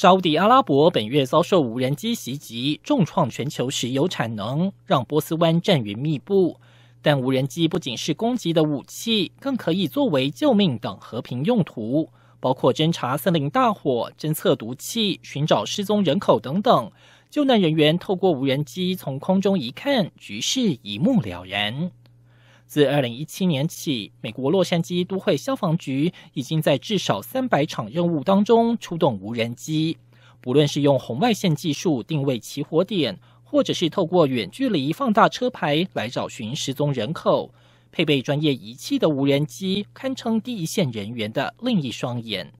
沙特阿拉伯本月遭受无人机袭击，重创全球石油产能，让波斯湾战云密布。但无人机不仅是攻击的武器，更可以作为救命等和平用途，包括侦查森林大火、侦测毒气、寻找失踪人口等等。救难人员透过无人机从空中一看，局势一目了然。自二零一七年起，美国洛杉矶都会消防局已经在至少三百场任务当中出动无人机。不论是用红外线技术定位起火点，或者是透过远距离放大车牌来找寻失踪人口，配备专业仪器的无人机堪称第一线人员的另一双眼。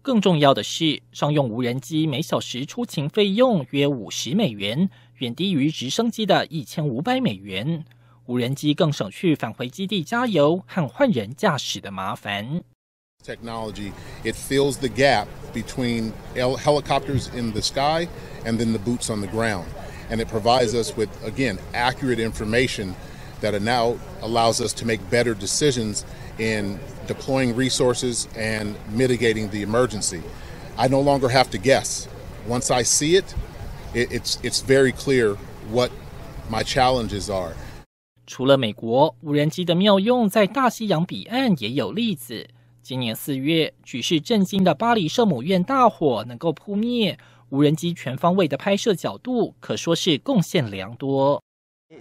更重要的是，商用无人机每小时出勤费用约五十美元，远低于直升机的一千五百美元。无人机更省去返回基地加油和换人驾驶的麻烦。technology, it fills the gap between helicopters in the sky and then the boots on the ground. And it provides us with, again, accurate information that now allows us to make better decisions in deploying resources and mitigating the emergency. I no longer have to guess. Once I see it, it it's, it's very clear what my challenges are. 除了美国，无人机的妙用在大西洋彼岸也有例子。今年四月，举世震惊的巴黎圣母院大火能够扑灭，无人机全方位的拍摄角度可说是贡献良多。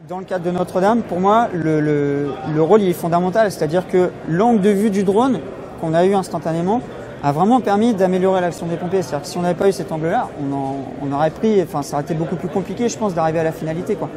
Dans le cadre de Notre Dame, pour moi, le le le rôle est fondamental, c'est-à-dire que l'angle de vue du drone qu'on a eu instantanément a vraiment permis d'améliorer l'action des pompiers. C'est-à-dire que si on n'avait pas eu cet angle-là, on on aurait pris, enfin, ça aurait été beaucoup plus compliqué, je pense, d'arriver à la finalité, quoi.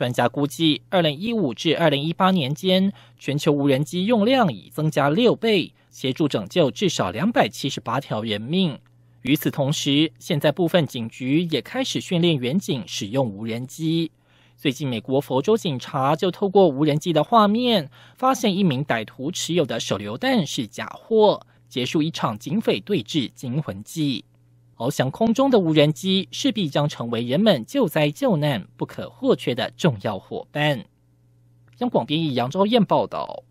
专家估计，二零一五至二零一八年间，全球无人机用量已增加六倍，协助拯救至少两百七十八条人命。与此同时，现在部分警局也开始训练远警使用无人机。最近，美国佛州警察就透过无人机的画面，发现一名歹徒持有的手榴弹是假货，结束一场警匪对峙惊魂记。翱翔空中的无人机势必将成为人们救灾救难不可或缺的重要伙伴。央广编译杨昭燕报道。